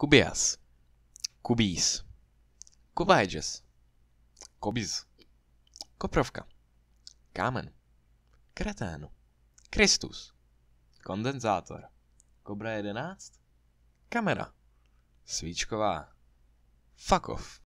Kubias. Kubis, Kubajdes. Kobiz. Koprovka. Kámen. Kretén. Kristus. Kondenzátor. Kobra 11. Kamera. Svíčková. Fakov.